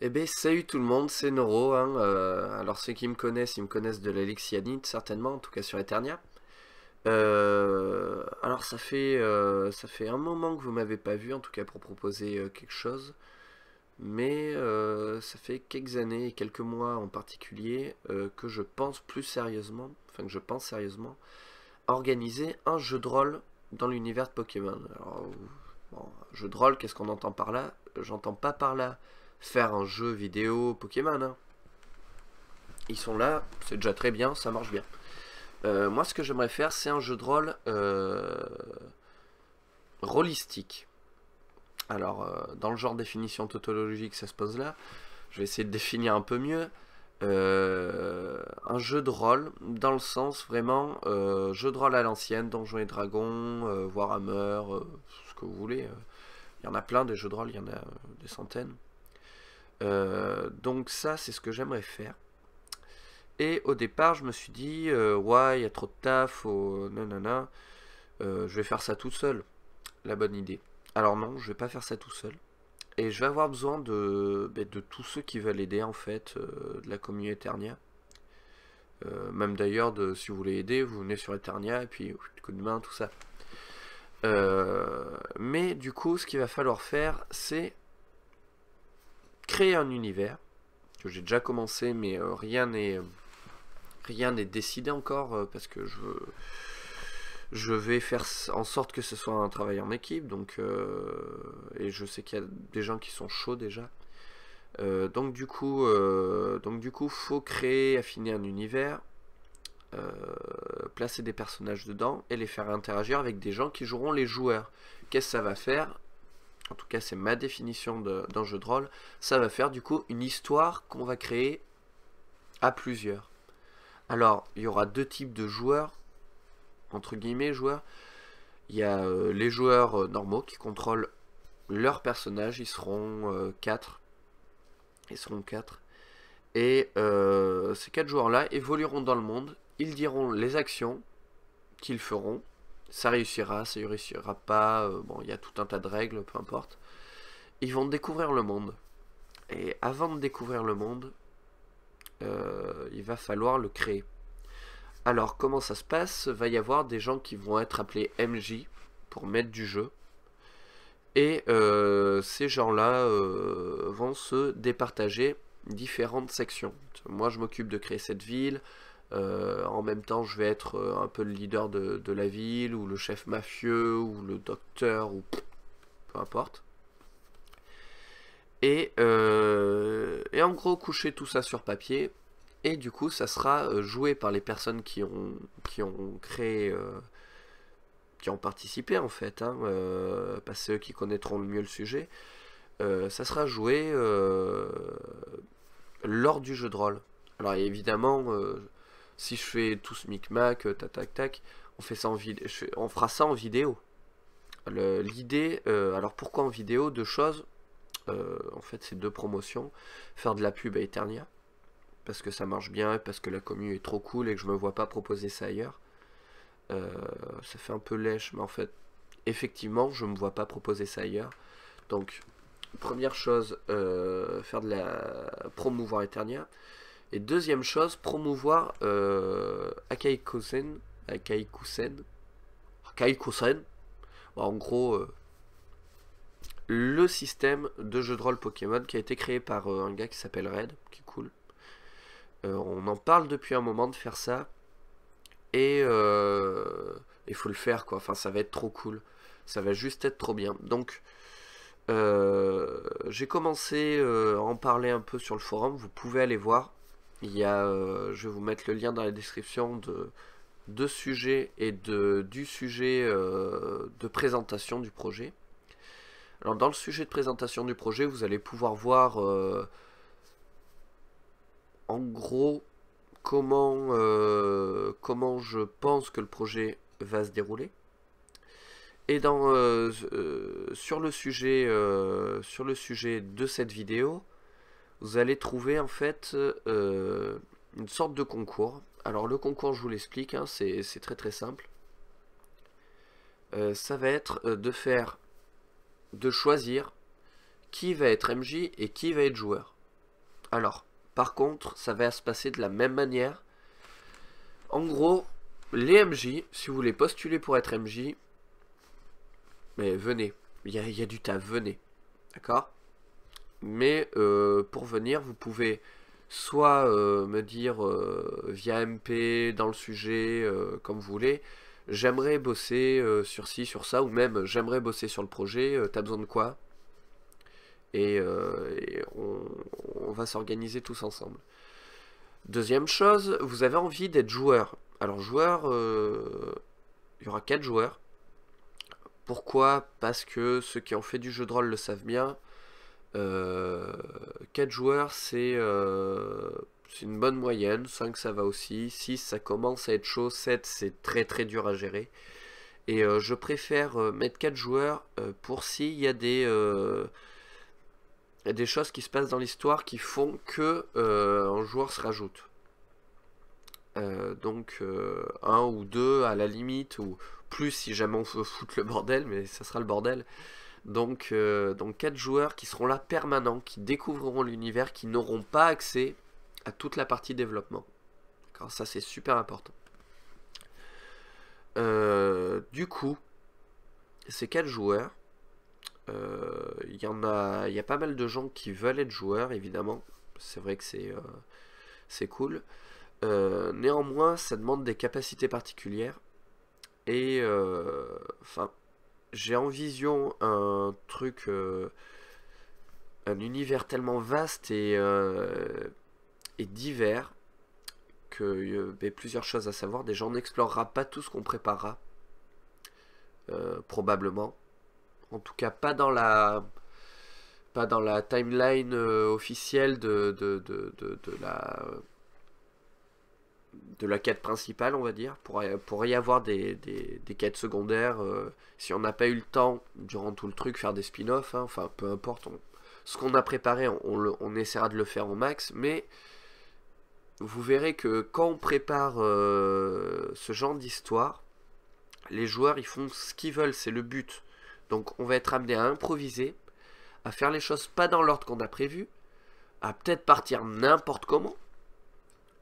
Eh bien, salut tout le monde, c'est Noro. Hein, euh, alors, ceux qui me connaissent, ils me connaissent de l'Alexianite, certainement, en tout cas sur Eternia. Euh, alors, ça fait, euh, ça fait un moment que vous m'avez pas vu, en tout cas pour proposer quelque chose. Mais ça fait quelques années, et quelques mois en particulier, que je pense plus sérieusement, enfin que je pense sérieusement, organiser un jeu de rôle dans l'univers de Pokémon. Alors, bon, jeu de rôle, qu'est-ce qu'on entend par là J'entends pas par là faire un jeu vidéo Pokémon. Hein. Ils sont là, c'est déjà très bien, ça marche bien. Euh, moi, ce que j'aimerais faire, c'est un jeu de rôle euh, rôlistique. Alors, euh, dans le genre définition tautologique, ça se pose là. Je vais essayer de définir un peu mieux. Euh, un jeu de rôle, dans le sens vraiment jeu de rôle à l'ancienne, Donjons et Dragons, Warhammer, ce que vous voulez. Il y en a plein des jeux de rôle, il y en a des centaines. Euh, donc ça, c'est ce que j'aimerais faire. Et au départ, je me suis dit, euh, ouais, il y a trop de taf, oh, nanana, euh, je vais faire ça tout seul. La bonne idée. Alors non, je vais pas faire ça tout seul. Et je vais avoir besoin de, ben, de tous ceux qui veulent aider, en fait, de la communauté Eternia. même d'ailleurs, si vous voulez aider, vous venez sur Eternia, et puis coup de main, tout ça. mais du coup, ce qu'il va falloir faire, c'est créer un univers que j'ai déjà commencé, mais euh, rien n'est rien n'est décidé encore euh, parce que je je vais faire en sorte que ce soit un travail en équipe. Donc euh, et je sais qu'il y a des gens qui sont chauds déjà. donc du coup, donc du coup, faut créer, affiner un univers, placer des personnages dedans et les faire interagir avec des gens qui joueront les joueurs. Qu'est-ce que ça va faire en tout cas c'est ma définition d'un jeu de rôle, ça va faire du coup une histoire qu'on va créer à plusieurs. Alors, il y aura deux types de joueurs, entre guillemets joueurs. Il y a euh, les joueurs euh, normaux qui contrôlent leur personnage, ils seront 4. Euh, ils seront 4. Et ces quatre joueurs-là évolueront dans le monde, ils diront les actions qu'ils feront, ça réussira, ça ne réussira pas, euh, bon, il y a tout un tas de règles, peu importe. Ils vont découvrir le monde. Et avant de découvrir le monde, euh, il va falloir le créer. Alors, comment ça se passe Il Va y avoir des gens qui vont être appelés MJ pour mettre du jeu. Et euh, ces gens-là vont se départager différentes sections. Moi, je m'occupe de créer cette ville. Euh, en même temps, je vais être euh, un peu le leader de, la ville, ou le chef mafieux, ou le docteur, ou peu importe. Et, euh, et en gros, coucher tout ça sur papier. Et du coup, ça sera joué par les personnes qui ont, qui ont créé, qui ont participé en fait, hein, parce que qui connaîtront le mieux le sujet. ça sera joué lors du jeu de rôle. Alors évidemment, si je fais tout ce micmac, euh, tac tac tac, on, fait ça en vidéo. on fera ça en vidéo. L'idée, euh, alors pourquoi en vidéo Deux choses. Euh, en fait, c'est deux promotions. Faire de la pub à Eternia, parce que ça marche bien, parce que la commune est trop cool et que je me vois pas proposer ça ailleurs. ça fait un peu lèche, mais en fait, effectivement, je me vois pas proposer ça ailleurs. Donc, première chose, faire de la promouvoir Eternia. Et deuxième chose, promouvoir euh, Akai Akaikusen. Akai Kosen bah, en gros, euh, le système de jeu de rôle Pokémon qui a été créé par euh, un gars qui s'appelle Red, qui est cool. Euh, on en parle depuis un moment de faire ça. Et il faut le faire, quoi. Enfin, ça va être trop cool. Ça va juste être trop bien. Donc, j'ai commencé à en parler un peu sur le forum, vous pouvez aller voir. Il y a, euh, je vais vous mettre le lien dans la description de, de sujet et de, du sujet euh, de présentation du projet. Alors dans le sujet de présentation du projet, vous allez pouvoir voir euh, en gros comment, comment je pense que le projet va se dérouler. Et sur, le sujet, sur le sujet de cette vidéo, vous allez trouver en fait euh, une sorte de concours. Alors le concours, je vous l'explique, hein, c'est très très simple. Euh, ça va être euh, de faire, de choisir qui va être MJ et qui va être joueur. Alors, par contre, ça va se passer de la même manière. En gros, les MJ, si vous voulez postuler pour être MJ, mais venez, il y, a, du taf, venez. D'accord mais euh, pour venir, vous pouvez soit euh, me dire euh, via MP, dans le sujet, comme vous voulez, j'aimerais bosser sur ci, sur ça, ou même j'aimerais bosser sur le projet, t'as besoin de quoi Et, on, va s'organiser tous ensemble. Deuxième chose, vous avez envie d'être joueur. Alors joueur, il y aura quatre joueurs. Pourquoi Parce que ceux qui ont fait du jeu de rôle le savent bien, 4 euh, joueurs, euh, c'est une bonne moyenne. 5, ça va aussi. 6, ça commence à être chaud. 7, c'est très très dur à gérer. Et euh, je préfère mettre 4 joueurs pour s'il y a des, des choses qui se passent dans l'histoire qui font que un joueur se rajoute. donc un ou deux à la limite, ou plus si jamais on veut fout le bordel, mais ça sera le bordel. Donc, euh, donc 4 joueurs qui seront là permanents, qui découvriront l'univers, qui n'auront pas accès à toute la partie développement. Ça, c'est super important. Euh, du coup, ces 4 joueurs, euh, il y, en a, y a pas mal de gens qui veulent être joueurs, évidemment. C'est vrai que c'est c'est cool. néanmoins, ça demande des capacités particulières. Et enfin, j'ai en vision un truc, euh, un univers tellement vaste et, euh, et divers qu'il y a plusieurs choses à savoir. Déjà, on n'explorera pas tout ce qu'on préparera, euh, probablement. En tout cas, pas dans la, pas dans la timeline officielle de, de, de, de la de la quête principale, on va dire, pour, pour y avoir des, quêtes secondaires. Euh, si on n'a pas eu le temps, durant tout le truc, faire des spin-offs, hein, enfin peu importe, ce qu'on a préparé, on, essaiera de le faire au max, mais vous verrez que quand on prépare euh, ce genre d'histoire, les joueurs ils font ce qu'ils veulent, c'est le but. Donc on va être amené à improviser, à faire les choses pas dans l'ordre qu'on a prévu, à peut-être partir n'importe comment,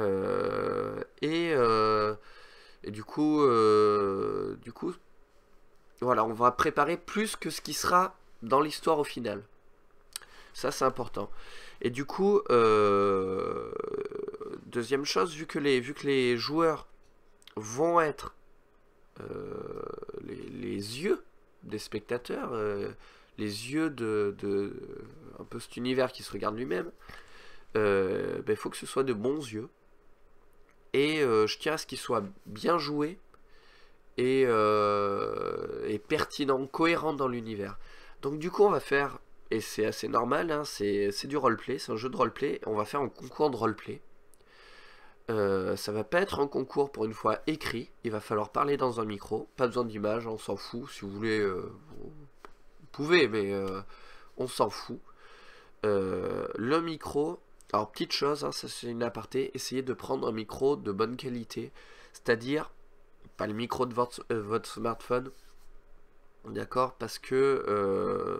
euh, euh, et, du coup, euh, du coup, voilà, on va préparer plus que ce qui sera dans l'histoire au final. Ça, c'est important. Et du coup, deuxième chose, vu que les, vu que les joueurs vont être les, yeux des spectateurs, les yeux de, un peu cet univers qui se regarde lui-même, il ben, faut que ce soit de bons yeux, et euh, je tiens à ce qu'il soit bien joué euh, et, pertinent, cohérent dans l'univers. Donc du coup, on va faire, et c'est assez normal, hein, c'est du roleplay, c'est un jeu de roleplay, on va faire un concours de roleplay. Ça euh, ça va pas être un concours pour une fois écrit, il va falloir parler dans un micro, pas besoin d'image, on s'en fout, si vous voulez, vous pouvez, mais on s'en fout. le micro, alors, petite chose, hein, ça c'est une aparté, essayez de prendre un micro de bonne qualité, c'est-à-dire pas le micro de votre, euh, smartphone, d'accord Parce que euh,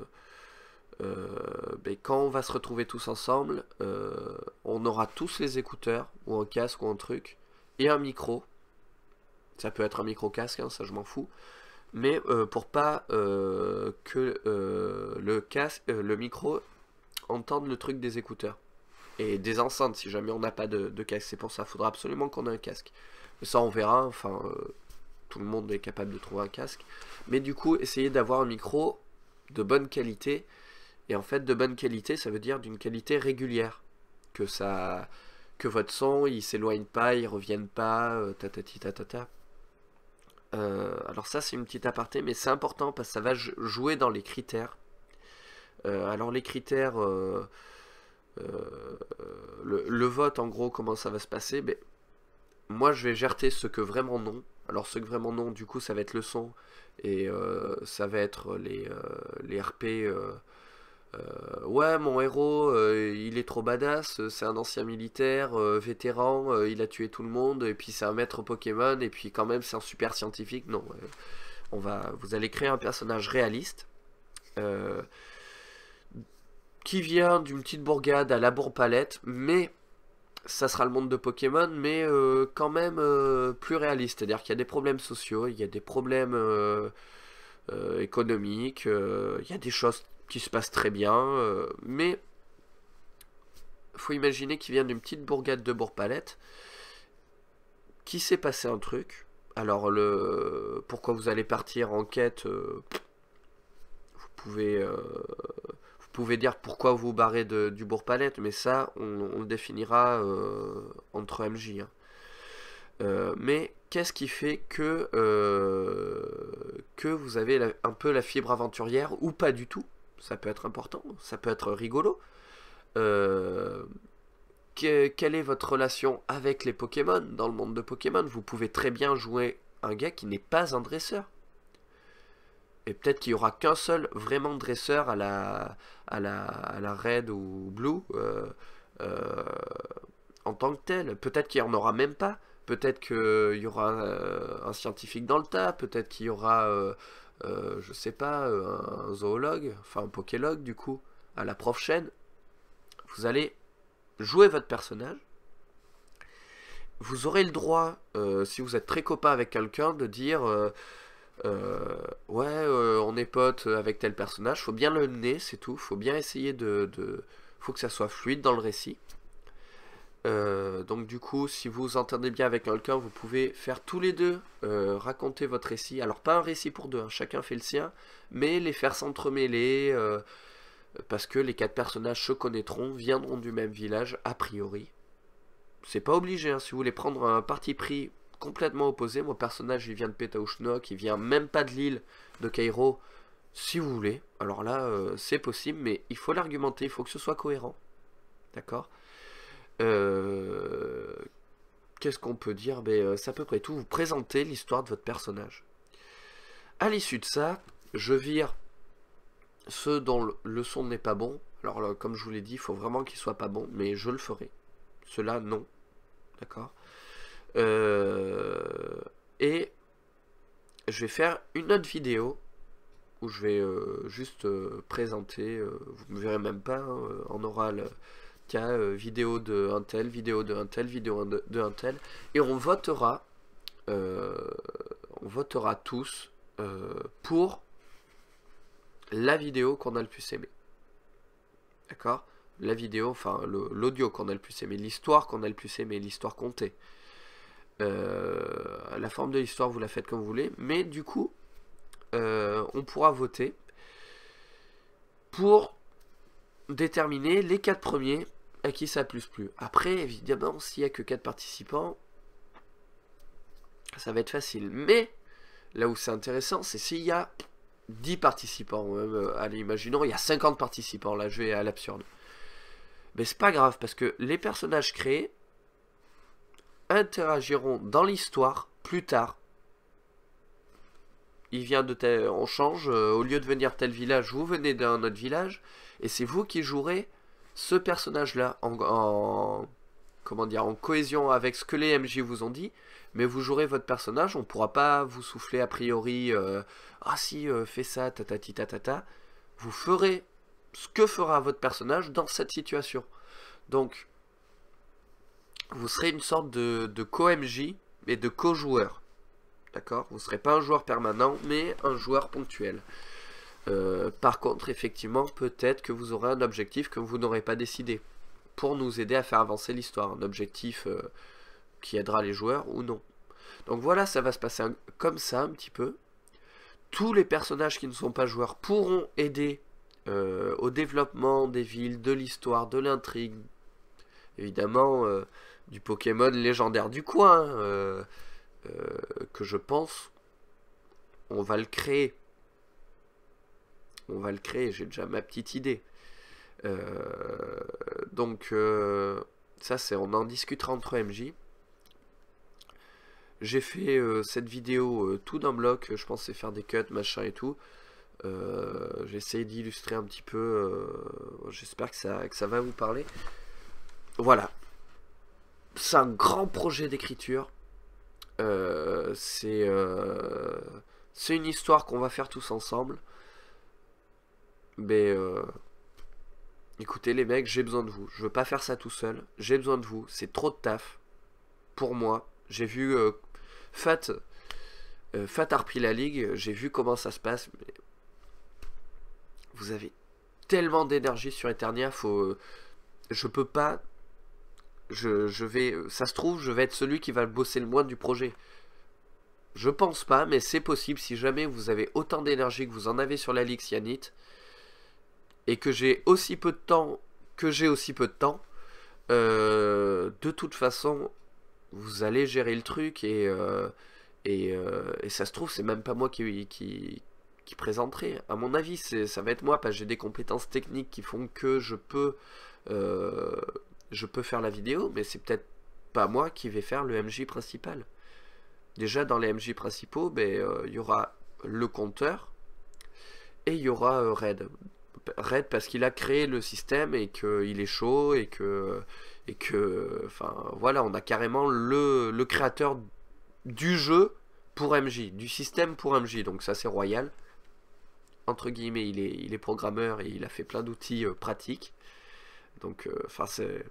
euh, ben, quand on va se retrouver tous ensemble, on aura tous les écouteurs, ou un casque, ou un truc, et un micro. Ça peut être un micro-casque, hein, ça je m'en fous. Mais pour pas que le, casque, le micro entende le truc des écouteurs et des enceintes si jamais on n'a pas de, casque. C'est pour ça, qu'il faudra absolument qu'on ait un casque. Mais ça, on verra. Enfin, euh, tout le monde est capable de trouver un casque. Mais du coup, essayez d'avoir un micro de bonne qualité. Et en fait, de bonne qualité, ça veut dire d'une qualité régulière. Que ça, que votre son, il s'éloigne pas, il revienne pas, euh, euh, alors ça, c'est une petite aparté, mais c'est important parce que ça va jouer dans les critères. alors les critères euh, le, vote, en gros, comment ça va se passer mais ben, Moi, je vais gerter ce que vraiment non. Alors, ce que vraiment non, du coup, ça va être le son et euh, ça va être les, euh, les RP. ouais, mon héros, il est trop badass, c'est un ancien militaire, vétéran, il a tué tout le monde, et puis c'est un maître Pokémon, et puis quand même c'est un super scientifique. Non, on va, vous allez créer un personnage réaliste, qui vient d'une petite bourgade à la bourg mais ça sera le monde de Pokémon, mais euh, quand même euh, plus réaliste. C'est-à-dire qu'il y a des problèmes sociaux, il y a des problèmes euh, économiques, il y a des choses qui se passent très bien, mais faut imaginer qu'il vient d'une petite bourgade de bourg qui s'est passé un truc. Alors le pourquoi vous allez partir en quête, vous pouvez pouvez dire pourquoi vous barrez du Bourg-Palette, mais ça, on, le définira euh, entre MJ. Hein. Euh, mais qu'est-ce qui fait que, euh, que vous avez un peu la fibre aventurière ou pas du tout Ça peut être important, ça peut être rigolo. quelle est votre relation avec les Pokémon dans le monde de Pokémon Vous pouvez très bien jouer un gars qui n'est pas un dresseur et peut-être qu'il n'y aura qu'un seul vraiment dresseur à la, à la, Red ou Blue euh, euh, en tant que tel. Peut-être qu'il n'y en aura même pas. Peut-être qu'il euh, y aura un scientifique dans le tas. Peut-être qu'il y aura, je sais pas, un zoologue, enfin un pokélogue du coup, à la prochaine. Vous allez jouer votre personnage. Vous aurez le droit, si vous êtes très copain avec quelqu'un, de dire euh, ouais, euh, on est pote avec tel personnage, faut bien le mener, c'est tout, faut bien essayer de, faut que ça soit fluide dans le récit. Euh, donc du coup, si vous entendez bien avec quelqu'un, vous pouvez faire tous les deux raconter votre récit. Alors pas un récit pour deux, hein. chacun fait le sien, mais les faire s'entremêler parce que les quatre personnages se connaîtront, viendront du même village a priori. C'est pas obligé, hein. si vous voulez prendre un parti pris complètement opposé. Mon personnage, il vient de Pétaouchnok, il vient même pas de l'île de Cairo, si vous voulez. Alors là, euh, c'est possible, mais il faut l'argumenter, il faut que ce soit cohérent. D'accord euh, Qu'est-ce qu'on peut dire ben, euh, C'est à peu près tout. Vous présentez l'histoire de votre personnage. À l'issue de ça, je vire ceux dont le son n'est pas bon. Alors, comme je vous l'ai dit, il faut vraiment qu'il soit pas bon, mais je le ferai. Cela, non. D'accord euh, et je vais faire une autre vidéo où je vais euh, juste euh, présenter, vous vous me verrez même pas hein, en oral, a vidéo de un tel, vidéo de un tel, vidéo de, un tel, et on votera, on votera tous pour la vidéo qu'on a le plus aimé. D'accord La vidéo, enfin l'audio qu'on a le plus aimé, l'histoire qu'on a le plus aimé, l'histoire comptée euh, la forme de l'histoire, vous la faites comme vous voulez. Mais du coup, euh, on pourra voter pour déterminer les 4 premiers à qui ça a plus plu. Après, évidemment, s'il n'y a que 4 participants, ça va être facile. Mais là où c'est intéressant, c'est s'il y a 10 participants. Euh, allez, imaginons, il y a 50 participants. Là, je vais à l'absurde. Mais c'est pas grave, parce que les personnages créés, interagiront dans l'histoire plus tard. Il vient de tel, on change, euh, au lieu de venir tel village, vous venez d'un autre village, et c'est vous qui jouerez ce personnage-là en, comment dire, en cohésion avec ce que les MJ vous ont dit, mais vous jouerez votre personnage, on ne pourra pas vous souffler a priori euh, ah si, euh, fais ça, tatati Vous ferez ce que fera votre personnage dans cette situation. Donc, vous serez une sorte de, co-MJ mais de co-joueur. D'accord Vous ne serez pas un joueur permanent, mais un joueur ponctuel. Euh, par contre, effectivement, peut-être que vous aurez un objectif que vous n'aurez pas décidé pour nous aider à faire avancer l'histoire. Un objectif euh, qui aidera les joueurs ou non. Donc voilà, ça va se passer comme ça un petit peu. Tous les personnages qui ne sont pas joueurs pourront aider euh, au développement des villes, de l'histoire, de l'intrigue. Évidemment, du Pokémon légendaire du coin, hein, euh, euh, que je pense, on va le créer. On va le créer, j'ai déjà ma petite idée. Euh, donc, ça, c'est on en discutera entre MJ. J'ai fait cette vidéo tout d'un bloc, je pensais faire des cuts, machin et tout. j'ai d'illustrer un petit peu, j'espère que ça, que ça va vous parler. Voilà, c'est un grand projet d'écriture. Euh, c'est euh, c'est une histoire qu'on va faire tous ensemble. Mais euh, écoutez les mecs, j'ai besoin de vous. Je veux pas faire ça tout seul. J'ai besoin de vous. C'est trop de taf pour moi. J'ai vu Fat Fat a la ligue. J'ai vu comment ça se passe. Mais vous avez tellement d'énergie sur Eternia. Faut je peux pas je, vais, ça se trouve, je vais être celui qui va bosser le moins du projet. Je pense pas, mais c'est possible si jamais vous avez autant d'énergie que vous en avez sur la Ligue et que j'ai aussi peu de temps que j'ai aussi peu de temps. Euh, de toute façon, vous allez gérer le truc et euh, euh, et, ça se trouve, c'est même pas moi qui, qui, qui présenterai. À mon avis, ça va être moi parce que j'ai des compétences techniques qui font que je peux je peux faire la vidéo, mais c'est peut-être pas moi qui vais faire le MJ principal. Déjà, dans les MJ principaux, il ben, euh, y aura le compteur et il y aura euh, Red. Red parce qu'il a créé le système et qu'il est chaud et que... Et que... Enfin, voilà, on a carrément le, créateur du jeu pour MJ, du système pour MJ, donc ça c'est royal. Entre guillemets, il est, il est programmeur et il a fait plein d'outils euh, pratiques. Donc, enfin, c'est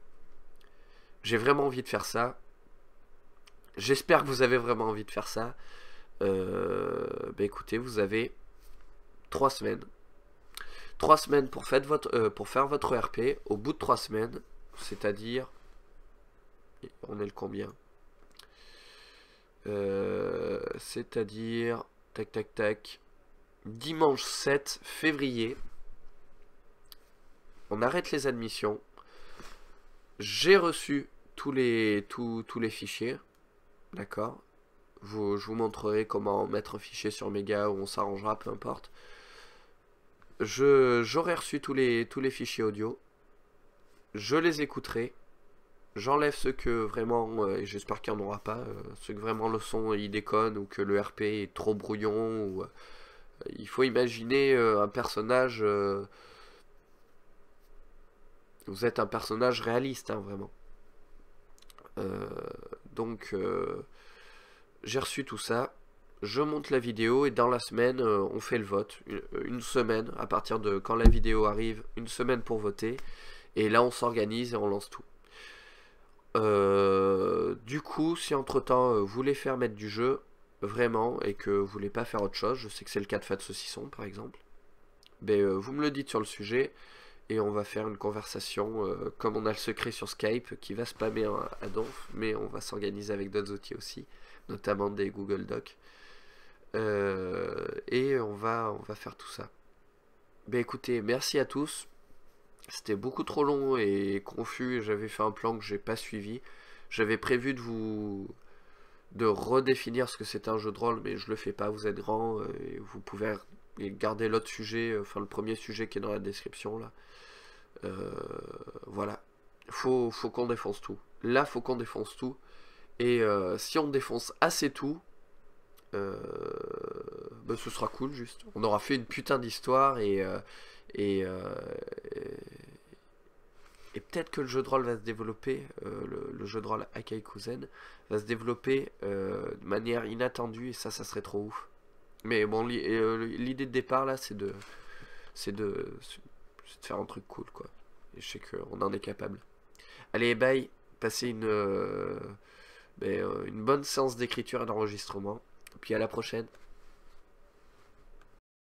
j'ai vraiment envie de faire ça. J'espère que vous avez vraiment envie de faire ça. Euh, ben écoutez, vous avez trois semaines. Trois semaines pour, faire votre, euh, pour faire votre e RP. Au bout de trois semaines, c'est-à-dire... On est le combien euh, C'est-à-dire... Tac, tac, tac. Dimanche 7 février. On arrête les admissions. J'ai reçu tous les, tous, les fichiers. D'accord vous, Je vous montrerai comment mettre un fichier sur Mega ou on s'arrangera, peu importe. J'aurai reçu tous les, tous les fichiers audio. Je les écouterai. J'enlève ceux que vraiment, euh, et j'espère qu'il n'y en aura pas, ce euh, ceux que vraiment le son il déconne ou que le RP est trop brouillon. Ou, euh, il faut imaginer un personnage... vous êtes un personnage réaliste, hein, vraiment. Euh, donc, euh, j'ai reçu tout ça. Je monte la vidéo et dans la semaine, euh, on fait le vote. Une, semaine, à partir de quand la vidéo arrive, une semaine pour voter. Et là, on s'organise et on lance tout. du coup, si entre-temps vous voulez faire mettre du jeu, vraiment, et que vous voulez pas faire autre chose, je sais que c'est le cas de Fat Saucisson, par exemple, ben, vous me le dites sur le sujet, et on va faire une conversation euh, comme on a le secret sur Skype qui va spammer à Donf, mais on va s'organiser avec d'autres outils aussi, notamment des Google Docs. Euh, et on va, on va faire tout ça. Ben écoutez, merci à tous. C'était beaucoup trop long et confus. J'avais fait un plan que j'ai pas suivi. J'avais prévu de vous de redéfinir ce que c'est un jeu de rôle, mais je le fais pas. Vous êtes grand euh, et vous pouvez garder l'autre sujet, enfin le premier sujet qui est dans la description là. Euh, voilà. Faut, qu'on défonce tout. Là, faut qu'on défonce tout. Et euh, si on défonce assez tout, euh, ben, ce sera cool, juste. On aura fait une putain d'histoire et. et, et, peut-être que le jeu de rôle va se développer, le, jeu de rôle Akai Kuzen, va se développer de manière inattendue et ça, ça serait trop ouf. Mais bon, l'idée de départ là, c'est de, c'est de, c'est de faire un truc cool, quoi. Et je sais qu'on en est capable. Allez, bye. Passez une, euh, ben, euh, une bonne séance d'écriture et d'enregistrement. Puis à la prochaine.